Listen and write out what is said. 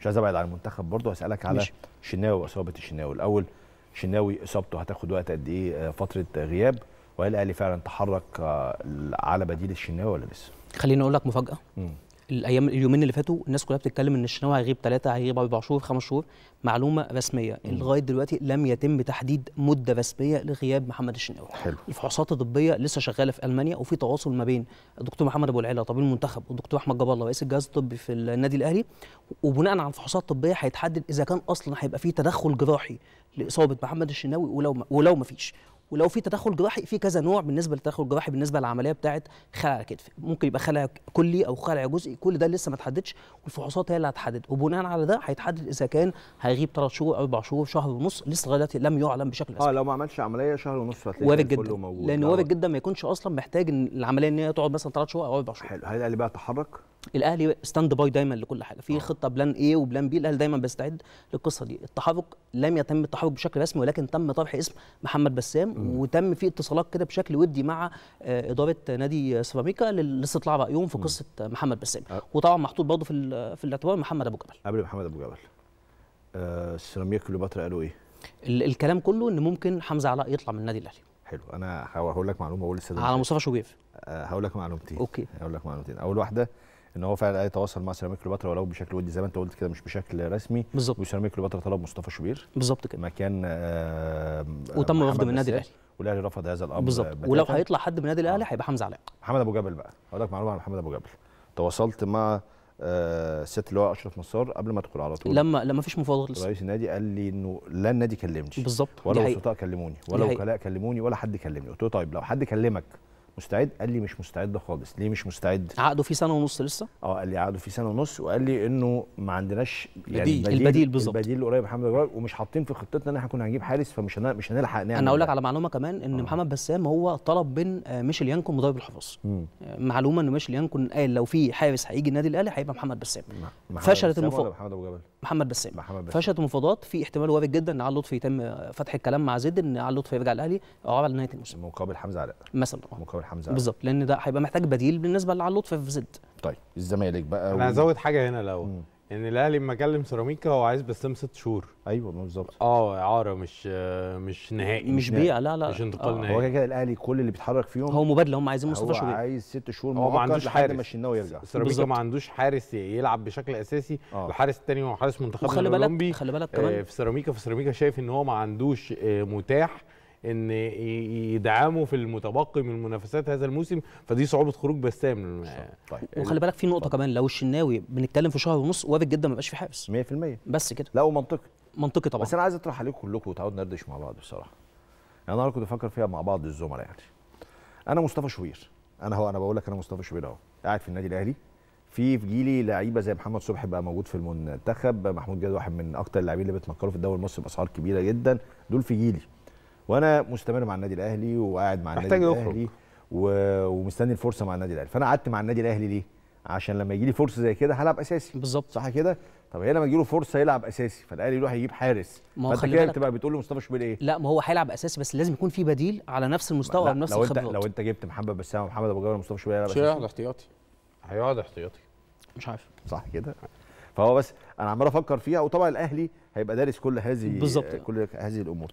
مش عايز ابعد عن المنتخب برضه هسالك على الشناوي شناوي واصابه الشناوي الاول شناوي اصابته هتاخد وقت قد ايه آه، فتره غياب وهل الاهلي فعلا تحرك آه، على بديل الشناوي ولا لسه؟ خليني اقول لك مفاجاه مم. الايام اليومين اللي فاتوا الناس كلها بتتكلم ان الشناوي هيغيب ثلاثه هيغيب اربع شهور خمس شهور معلومه رسميه لغايه دلوقتي لم يتم تحديد مده رسميه لغياب محمد الشناوي حلو الفحوصات الطبيه لسه شغاله في المانيا وفي تواصل ما بين الدكتور محمد ابو العلا طبيب المنتخب والدكتور احمد جبار الله رئيس الجهاز الطبي في النادي الاهلي وبناء على الفحوصات الطبيه هيتحدد اذا كان اصلا هيبقى في تدخل جراحي لاصابه محمد الشناوي ولو ما ولو ما فيش ولو في تدخل جراحي في كذا نوع بالنسبه للتدخل الجراحي بالنسبه للعمليه بتاعه خلع الكتف ممكن يبقى خلع كلي او خلع جزئي كل ده لسه ما اتحددش والفحوصات هي اللي هتحدد وبناء على ده هيتحدد اذا كان هيغيب ثلاث شهور اربع شهور شهر ونص لسه لغايه دلوقتي لم يعلم بشكل اساسي اه لو ما عملش عمليه شهر ونص هتلاقي وارد جدا موجود لان وارد آه. جدا ما يكونش اصلا محتاج ان العمليه ان هي تقعد مثلا ثلاث شهور او اربع شهور حلو هل بقى تحرك الاهلي ستاند باي دايما لكل حاجه في آه. خطه بلان ايه وبلان بي الاهلي دايما بيستعد للقصه دي التحرك لم يتم التحرك بشكل رسمي ولكن تم طرح اسم محمد بسام وتم في اتصالات كده بشكل ودي مع اداره نادي سيراميكا لاستطلاع رايهم في قصه محمد بسام آه. وطبعا محطوط برضه في في الاعتبار محمد ابو جبل قبل محمد ابو جبل آه سيراميكا كليوباترا قالوا ايه الكلام كله ان ممكن حمزه علاء يطلع من النادي الاهلي حلو انا هقول لك معلومه اقول على مصطفى شوبيف آه، هقول لك معلومتين اوكي هقول لك معلومتين اول واحده ان هو فعلا يتواصل مع سيراميك كليوباترا ولو بشكل ودي زي ما انت قلت كده مش بشكل رسمي بالظبط وسيراميك كليوباترا طلب مصطفى شوبير بالظبط كده مكان آه وتم رفض من النادي الاهلي والاهلي رفض هذا الامر بالظبط ولو هيطلع حد من النادي الاهلي آه. هيبقى حمزه علاء محمد ابو جبل بقى اقول لك معلومه عن محمد ابو جبل تواصلت مع آه الست اللي هو اشرف نصار قبل ما ادخل على طول لما لما فيش مفاوضات لسه رئيس النادي قال لي انه لا النادي كلمني بالظبط ولا وسطاء كلموني ولا وكلاء كلموني ولا حد كلمني قلت له طيب لو حد كلمك مستعد قال لي مش مستعد خالص ليه مش مستعد عقده فيه سنه ونص لسه اه قال لي عقده فيه سنه ونص وقال لي انه ما عندناش يعني بديل البديل, البديل بالظبط البديل قريب محمد جواد ومش حاطين في خطتنا ان احنا كنا هنجيب حارس فمش هنلحق مش هنلحق نعمل انا اقول لك على معلومه كمان ان آه. محمد بسام هو طلب من آه، ميشيل يانكون مدرب الحفاظ آه، معلومه ان ميشيل يانكون قال لو في حارس هيجي النادي الاهلي هيبقى محمد بسام فشلت المفاوضات محمد ابو جبل محمد بسام محمد بسام فشت مفاوضات في احتمال وارد جدا ان علي لطفي يتم فتح الكلام مع زيد ان علي لطفي يرجع الاهلي او على نهايه الموسم مقابل حمزه علاء مثلا مقابل حمزه علاء بالظبط لان ده هيبقى محتاج بديل بالنسبه لعلي لطفي في زد طيب الزمالك بقى انا هزود حاجه هنا الاول ان الاهلي لما كلم سيراميكا هو عايز بسام ست شهور ايوه بالظبط اه اعاره مش مش نهائي مش بيع لا لا مش انتقال آه. نهائي هو كده الاهلي كل اللي بيتحرك فيهم هو مبادله هم عايزين مصطفى شوبير هو عايز ست شهور هو ما عندوش حارس ما الشناوي يرجع سيراميكا ما عندوش حارس يلعب بشكل اساسي آه. الحارس الثاني هو حارس منتخب الاولمبي خلي بالك خلي آه، بالك كمان في سيراميكا في سيراميكا شايف ان هو ما عندوش آه، متاح ان يدعموا في المتبقي من المنافسات هذا الموسم فدي صعوبه خروج بسام آه. طيب وخلي بالك في نقطه طيب. كمان لو الشناوي بنتكلم في شهر ونص وارد جدا ما يبقاش في حارس 100% بس كده لا ومنطقي منطقي طبعا بس انا عايز اطرح عليكم كلكم وتعود ندردش مع بعض بصراحه يعني انا كنت بفكر فيها مع بعض الزملاء يعني انا مصطفى شوبير انا هو انا بقول لك انا مصطفى شوبير اهو قاعد في النادي الاهلي في في جيلي لعيبه زي محمد صبحي بقى موجود في المنتخب محمود جاد واحد من اكتر اللاعبين اللي بيتنقلوا في الدوري المصري باسعار كبيره جدا دول في جيلي وانا مستمر مع النادي الاهلي وقاعد مع النادي الاهلي و... ومستني الفرصه مع النادي الاهلي فانا قعدت مع النادي الاهلي ليه عشان لما يجي لي فرصه زي كده هلعب اساسي بالظبط صح كده طب هي لما يجي له فرصه يلعب اساسي فالاهلي يروح يجيب حارس ما فانت كده بقى بتقول لمصطفى شوبير ايه لا ما هو هيلعب اساسي بس لازم يكون في بديل على نفس المستوى ونفس الخبرات لو انت لو انت جبت محمد بسام ومحمد ابو جبل ومصطفى شوبير هيلعب اساسي هيقعد احتياطي هيقعد احتياطي مش عارف صح كده فهو بس انا عمال افكر فيها وطبعا الاهلي هيبقى دارس كل هذه بالزبط. كل هذه الامور